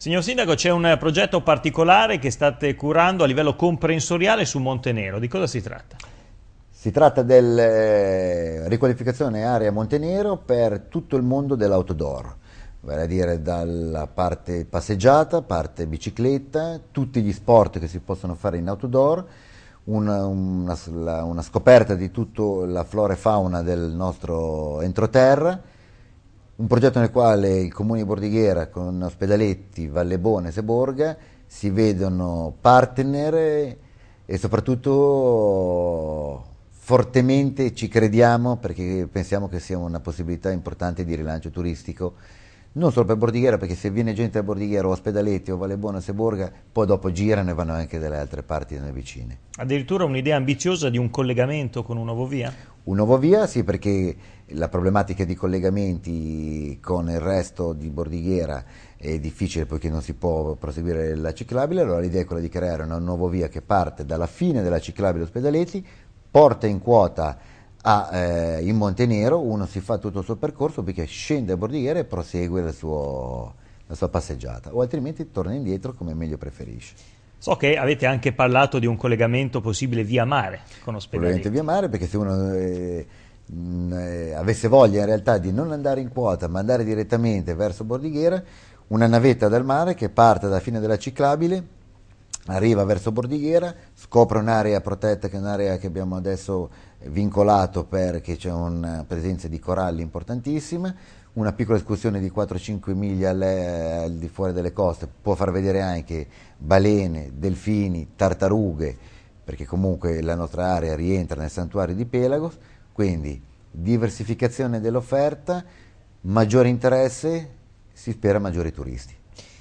Signor Sindaco, c'è un progetto particolare che state curando a livello comprensoriale su Montenero. Di cosa si tratta? Si tratta della eh, riqualificazione area Montenero per tutto il mondo dell'outdoor, vale a dire dalla parte passeggiata, parte bicicletta, tutti gli sport che si possono fare in outdoor, una, una, una scoperta di tutta la flora e fauna del nostro entroterra un progetto nel quale il comune di Bordighera con Ospedaletti, Vallebone e Seborga si vedono partner e soprattutto fortemente ci crediamo perché pensiamo che sia una possibilità importante di rilancio turistico non solo per Bordighera perché se viene gente da Bordighera o Ospedaletti o Vallebona o Seborga poi dopo girano e vanno anche dalle altre parti dalle vicine addirittura un'idea ambiziosa di un collegamento con una nuova via? Un nuovo via, sì, perché la problematica di collegamenti con il resto di Bordighiera è difficile poiché non si può proseguire la ciclabile, allora l'idea è quella di creare una nuova via che parte dalla fine della ciclabile Ospedaletti, porta in quota a, eh, in Montenero, uno si fa tutto il suo percorso perché scende a Bordighiera e prosegue suo, la sua passeggiata, o altrimenti torna indietro come meglio preferisce. So che avete anche parlato di un collegamento possibile via mare con ospedali. Probabilmente via mare perché se uno eh, eh, avesse voglia in realtà di non andare in quota ma andare direttamente verso Bordighera, una navetta dal mare che parte dalla fine della ciclabile arriva verso Bordighera, scopre un'area protetta che è un'area che abbiamo adesso vincolato perché c'è una eh, presenza di coralli importantissima, una piccola escursione di 4-5 miglia eh, al di fuori delle coste può far vedere anche balene, delfini, tartarughe, perché comunque la nostra area rientra nel santuario di Pelagos, quindi diversificazione dell'offerta, maggiore interesse, si spera maggiori turisti.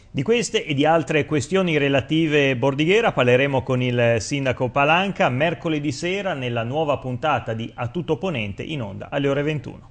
Di queste e di altre questioni relative Bordighera parleremo con il sindaco Palanca mercoledì sera nella nuova puntata di A Tutto Ponente in onda alle ore 21.